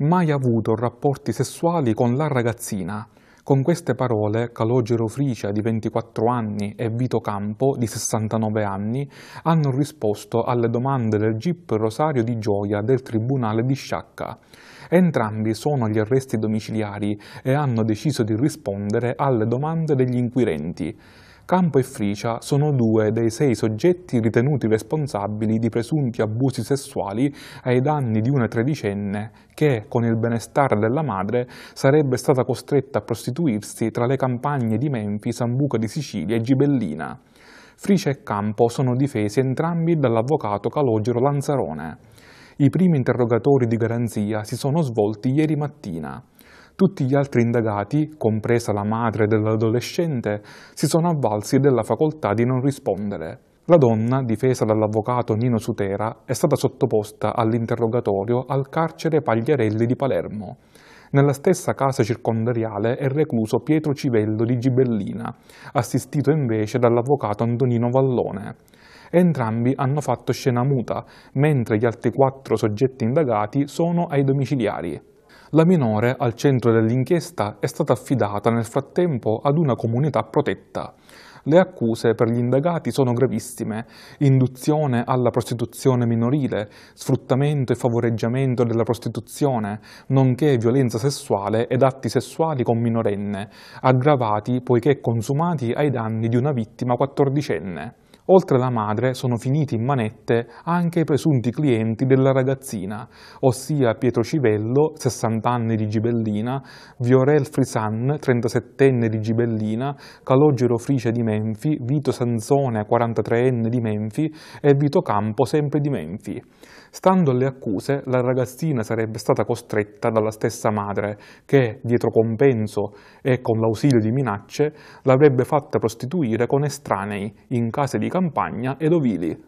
mai avuto rapporti sessuali con la ragazzina. Con queste parole Calogero Fricia di 24 anni e Vito Campo di 69 anni hanno risposto alle domande del GIP Rosario di Gioia del Tribunale di Sciacca. Entrambi sono agli arresti domiciliari e hanno deciso di rispondere alle domande degli inquirenti. Campo e Fricia sono due dei sei soggetti ritenuti responsabili di presunti abusi sessuali ai danni di una tredicenne che, con il benestare della madre, sarebbe stata costretta a prostituirsi tra le campagne di Menfi, Sambuca di Sicilia e Gibellina. Fricia e Campo sono difesi entrambi dall'avvocato Calogero Lanzarone. I primi interrogatori di garanzia si sono svolti ieri mattina tutti gli altri indagati, compresa la madre dell'adolescente, si sono avvalsi della facoltà di non rispondere. La donna, difesa dall'avvocato Nino Sutera, è stata sottoposta all'interrogatorio al carcere Pagliarelli di Palermo. Nella stessa casa circondariale è recluso Pietro Civello di Gibellina, assistito invece dall'avvocato Antonino Vallone. Entrambi hanno fatto scena muta, mentre gli altri quattro soggetti indagati sono ai domiciliari. La minore al centro dell'inchiesta è stata affidata nel frattempo ad una comunità protetta. Le accuse per gli indagati sono gravissime, induzione alla prostituzione minorile, sfruttamento e favoreggiamento della prostituzione, nonché violenza sessuale ed atti sessuali con minorenne, aggravati poiché consumati ai danni di una vittima quattordicenne. Oltre alla madre sono finiti in manette anche i presunti clienti della ragazzina, ossia Pietro Civello, 60 anni di Gibellina, Viorel Frisan, 37enne di Gibellina, Calogero Frice di Menfi, Vito Sanzone, 43enne di Menfi e Vito Campo, sempre di Menfi. Stando alle accuse, la ragazzina sarebbe stata costretta dalla stessa madre, che, dietro compenso e con l'ausilio di minacce, l'avrebbe fatta prostituire con estranei in case di Calogero Campagna ed Ovili.